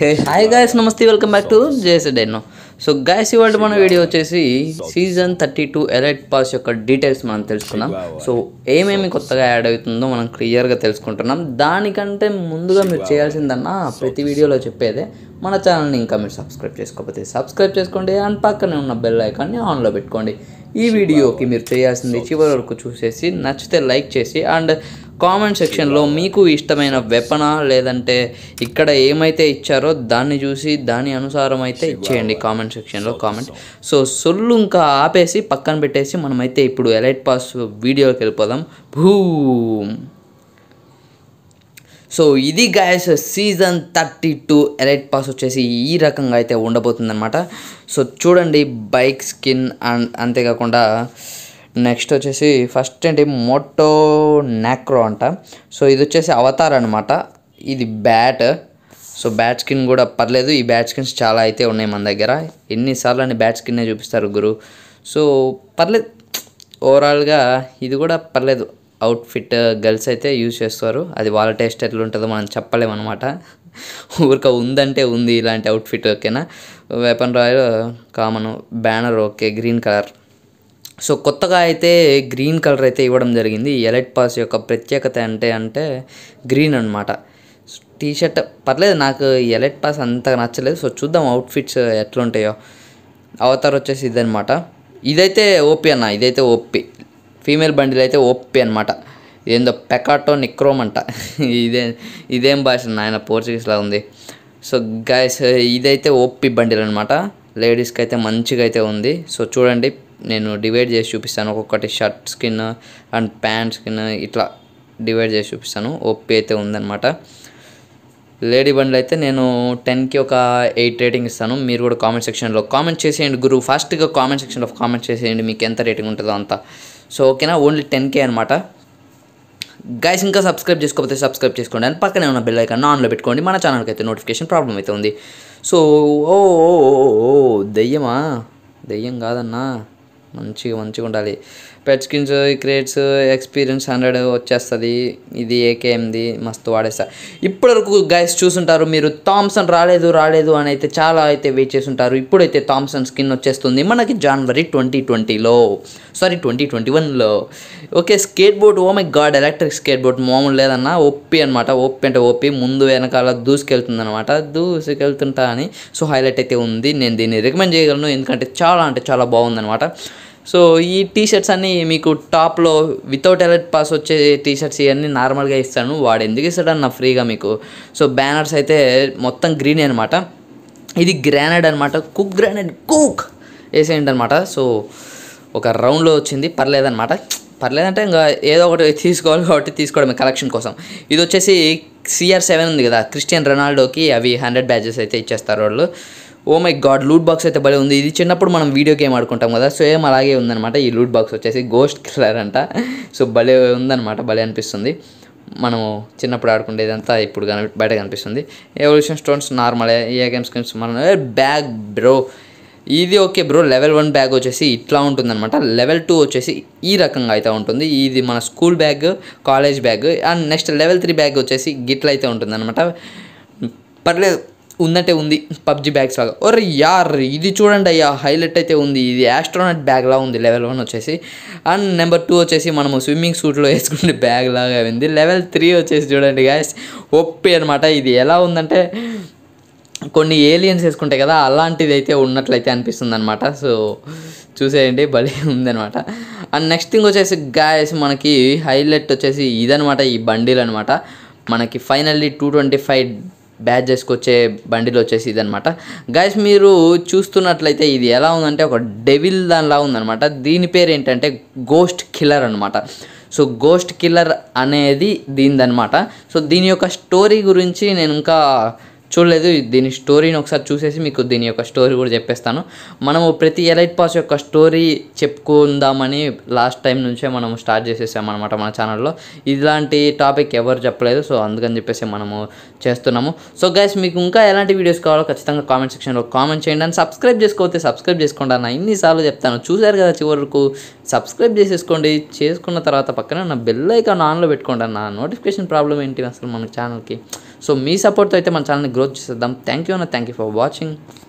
హే hi guys నమస్తే welcome back to జేసీ డెన్నో సో గాయస్ ఇవాళ మన వీడియో వచ్చేసి season thirty two elite pass యొక్క డీటెయిల్స్ మనం తెలుసుకున్నాం సో ఏమేమి కొత్తగా యాడ్ అవుతుందో మనం క్లియర్గా తెలుసుకుంటున్నాం దానికంటే ముందుగా మీరు చేయాల్సిందన్నా ప్రతి వీడియోలో చెప్పేదే మన ఛానల్ని ఇంకా మీరు సబ్స్క్రైబ్ చేసుకోకపోతే సబ్స్క్రైబ్ చేసుకోండి అండ్ పక్కనే ఉన్న బెల్ ఐకాన్ని ఆన్లో పెట్టుకోండి ఈ వీడియోకి మీరు చేయాల్సింది చివరి వరకు చూసేసి నచ్చితే లైక్ చేసి అండ్ కామెంట్ సెక్షన్లో మీకు ఇష్టమైన వెపనా లేదంటే ఇక్కడ ఏమైతే ఇచ్చారో దాన్ని చూసి దాని అనుసారం అయితే ఇచ్చేయండి కామెంట్ సెక్షన్లో కామెంట్ సో సొల్లు ఇంకా ఆపేసి పక్కన పెట్టేసి మనమైతే ఇప్పుడు ఎలైట్ పాస్ వీడియోకి వెళ్ళిపోదాం భూ సో ఇది guys season thirty two elite pass వచ్చేసి ఈ రకంగా అయితే ఉండబోతుందన్నమాట సో చూడండి బైక్ స్కిన్ అండ్ అంతేకాకుండా నెక్స్ట్ వచ్చేసి ఫస్ట్ ఏంటి మోటో నాక్రో అంట సో ఇది వచ్చేసి అవతార్ అనమాట ఇది బ్యాట్ సో బ్యాట్ స్కిన్ కూడా పర్లేదు ఈ బ్యాట్ స్కిన్స్ చాలా అయితే ఉన్నాయి మన దగ్గర ఎన్నిసార్లు అని బ్యాట్ స్కిన్నే చూపిస్తారు గురు సో పర్లేదు ఓవరాల్గా ఇది కూడా పర్లేదు అవుట్ఫిట్ గర్ల్స్ uh, అయితే యూజ్ చేస్తారు అది వాళ్ళ టేస్ట్ ఎట్లా ఉంటుందో మనం చెప్పలేమన్నమాట ఊరిక ఉందంటే ఉంది ఇలాంటి అవుట్ఫిట్ ఓకేనా weapon royal common banner okay green colour so కొత్తగా అయితే గ్రీన్ కలర్ అయితే ఇవ్వడం జరిగింది ఎలైట్ పాస్ యొక్క ప్రత్యేకత అంటే అంటే గ్రీన్ అనమాట టీ షర్ట్ పర్లేదు నాకు ఎలైట్ పాస్ అంత నచ్చలేదు సో చూద్దాం అవుట్ఫిట్స్ ఎట్లుంటాయో అవతార్ వచ్చేసి ఇదనమాట ఇదైతే ఓపీ అన్న ఇదైతే ఓపీ ఫీమేల్ బండిల్ అయితే ఒప్పి అనమాట ఏందో పెకాటో నిక్రోమ్ అంట ఇదే ఇదేం భాష నాయన పోర్చుగీస్లా ఉంది సో గాయస్ ఇదైతే ఓప్పి బండిలు అనమాట లేడీస్కి అయితే మంచిగా అయితే ఉంది సో చూడండి నేను డివైడ్ చేసి చూపిస్తాను ఒక్కొక్కటి shirt skin and pant skin ఇట్లా డివైడ్ చేసి చూపిస్తాను ఓపి అయితే ఉందన్నమాట లేడీ బండ్లు అయితే నేను టెన్కి ఒక ఎయిట్ రేటింగ్ ఇస్తాను మీరు కూడా కామెంట్ సెక్షన్లో కామెంట్ చేసేయండి గురువు ఫాస్ట్గా కామెంట్ సెక్షన్లో కామెంట్ చేసేయండి మీకు ఎంత రేటింగ్ ఉంటుందో అంత సో ఓకేనా ఓన్లీ టెన్ కే అనమాట గైస్ ఇంకా సబ్స్క్రైబ్ చేసుకోకపోతే సబ్స్క్రైబ్ చేసుకోండి అని పక్కనే ఉన్న బిల్ ఐకాన్ ఆన్లో పెట్టుకోండి మన ఛానల్కి అయితే నోటిఫికేషన్ ప్రాబ్లం అయితే ఉంది సో ఓ ఓ దెయ్యమా దెయ్యం కాదన్నా మంచిగా మంచిగా ఉండాలి pet skins creates experience hundred వచ్చేస్తుంది ఇది ఏకేఎంది మస్తు వాడేస్తా ఇప్పటి వరకు గైస్ చూసుంటారు మీరు థామ్సన్ రాలేదు రాలేదు అని అయితే చాలా అయితే వెయిట్ చేస్తుంటారు ఇప్పుడైతే థామ్సన్ స్కిన్ వచ్చేస్తుంది మనకి జనవరి ట్వంటీ ట్వంటీలో సారీ ట్వంటీ ట్వంటీ వన్లో okay skateboard oh my God electric skateboard మామూలు లేదన్న ఒప్పి అనమాట ఒప్పి అంటే ఓపి ముందు వెనకాల దూసుకెళ్తుంది అనమాట దూసుకెళ్తుంటా అని సో హైలైట్ అయితే ఉంది నేను దీన్ని రికమెండ్ చేయగలను ఎందుకంటే చాలా అంటే చాలా బాగుందనమాట సో ఈ టీ షర్ట్స్ అన్నీ మీకు టాప్లో వితౌట్ ఎలర్ట్ పాస్ వచ్చే టీ షర్ట్స్ ఇవన్నీ నార్మల్గా ఇస్తాను వాడు ఎందుకు ఇస్తాడన్న ఫ్రీగా మీకు సో బ్యానర్స్ అయితే మొత్తం గ్రీన్ అనమాట ఇది గ్రానైడ్ అనమాట కుక్ గ్రానైడ్ కుక్ వేసేయండి అనమాట సో ఒక రౌండ్లో వచ్చింది పర్లేదనమాట పర్లేదంటే ఇంకా ఏదో ఒకటి తీసుకోవాలి కాబట్టి తీసుకోవడం కలెక్షన్ కోసం ఇది వచ్చేసి సిఆర్ సెవెన్ ఉంది కదా క్రిస్టియన్ రొనాల్డోకి అవి హండ్రెడ్ బ్యాచెస్ అయితే ఇచ్చేస్తారు వాళ్ళు oh my God loot box అయితే భలే ఉంది ఇది చిన్నప్పుడు మనం వీడియో గేమ్ ఆడుకుంటాం కదా ఏం అలాగే ఉందనమాట ఈ లూట్ బాక్స్ వచ్చేసి గోస్ట్ కిల్లర్ అంట సో భలే ఉందనమాట భలే అనిపిస్తుంది మనము చిన్నప్పుడు ఆడుకునేదంతా ఇప్పుడు కనిపి బయట కనిపిస్తుంది ఎవల్యూషన్ స్టోన్స్ నార్మల్ ఏ గేమ్స్ గేమ్స్ మనం బ్యాగ్ బ్రో ఇది okay bro level one bag వచ్చేసి ఇట్లా ఉంటుందన్నమాట లెవెల్ టూ వచ్చేసి ఈ రకంగా అయితే ఉంటుంది ఇది మన school bag college bag and next level three bag వచ్చేసి గిట్ల అయితే ఉంటుందన్నమాట పర్లేదు ఉందంటే ఉంది పబ్జి బ్యాగ్స్ లాగా ఒరే యార్ ఇది చూడండి అయ్యా హైలైట్ అయితే ఉంది ఇది యాస్ట్రోనట్ లాగా ఉంది లెవెల్ వన్ వచ్చేసి అండ్ నెంబర్ టూ వచ్చేసి మనము స్విమ్మింగ్ సూట్లో వేసుకునే బ్యాగ్ లాగా ఉంది లెవెల్ త్రీ వచ్చేసి చూడండి గ్యాస్ ఒప్పి అనమాట ఇది ఎలా ఉందంటే కొన్ని ఏలియన్స్ వేసుకుంటాయి కదా అలాంటిది అయితే ఉన్నట్లయితే అనిపిస్తుంది అనమాట సో చూసేయండి భలే ఉందనమాట అండ్ నెక్స్ట్ థింగ్ వచ్చేసి గాయస్ మనకి హైలైట్ వచ్చేసి ఇదనమాట ఈ బండిలు అనమాట మనకి finally two twenty five batch చేసుకొచ్చే బండిలో వచ్చేసి ఇదనమాట గాయస్ మీరు చూస్తున్నట్లయితే ఇది ఎలా ఉందంటే ఒక డెవిల్ దానిలా ఉందనమాట దీని పేరు ఏంటంటే గోస్ట్ కిల్లర్ అనమాట సో గోస్ట్ కిల్లర్ అనేది దీనిదనమాట సో దీని యొక్క స్టోరీ గురించి నేను ఇంకా చూడలేదు దీని స్టోరీని ఒకసారి చూసేసి మీకు దీని యొక్క స్టోరీ కూడా చెప్పేస్తాను మనము ప్రతి ఎలైట్ పాస్ యొక్క స్టోరీ చెప్పుకుందామని లాస్ట్ టైం నుంచే మనం స్టార్ట్ చేసేసాం అనమాట మన ఛానల్లో ఇలాంటి టాపిక్ ఎవరు చెప్పలేదు సో అందుకని చెప్పేసి మనము చేస్తున్నాము సో గైస్ మీకు ఇంకా ఎలాంటి వీడియోస్ కావాలో ఖచ్చితంగా కామెంట్ సెక్షన్లో కామెంట్ చేయండి అండ్ సబ్స్క్రైబ్ చేసుకోవచ్చు సబ్స్క్రైబ్ చేసుకోండి అన్న ఇన్నిసార్లు చెప్తాను చూశారు కదా చివరకు సబ్స్క్రైబ్ చేసేసుకోండి చేసుకున్న తర్వాత పక్కన నా బెల్ ఐకాన్ ఆన్లో పెట్టుకోండి అన్న నోటిఫికేషన్ ప్రాబ్లం ఏంటి అసలు మన ఛానల్కి సో మీ సపోర్ట్తో అయితే మన ఛానల్ని గ్రోత్ చేసేద్దాం థ్యాంక్ యూ అన్న థ్యాంక్ యూ ఫర్ వాచింగ్